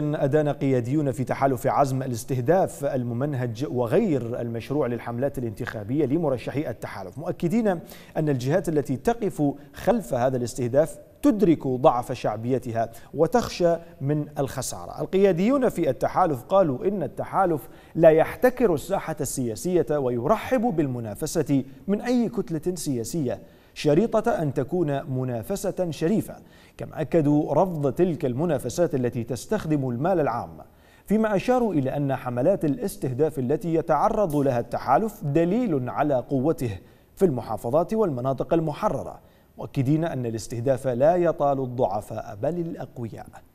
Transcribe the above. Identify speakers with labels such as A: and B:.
A: أدان قياديون في تحالف عزم الاستهداف الممنهج وغير المشروع للحملات الانتخابية لمرشحي التحالف مؤكدين أن الجهات التي تقف خلف هذا الاستهداف تدرك ضعف شعبيتها وتخشى من الخسارة القياديون في التحالف قالوا إن التحالف لا يحتكر الساحة السياسية ويرحب بالمنافسة من أي كتلة سياسية شريطة أن تكون منافسة شريفة كما أكدوا رفض تلك المنافسات التي تستخدم المال العام فيما أشاروا إلى أن حملات الاستهداف التي يتعرض لها التحالف دليل على قوته في المحافظات والمناطق المحررة مؤكدين أن الاستهداف لا يطال الضعفاء بل الأقوياء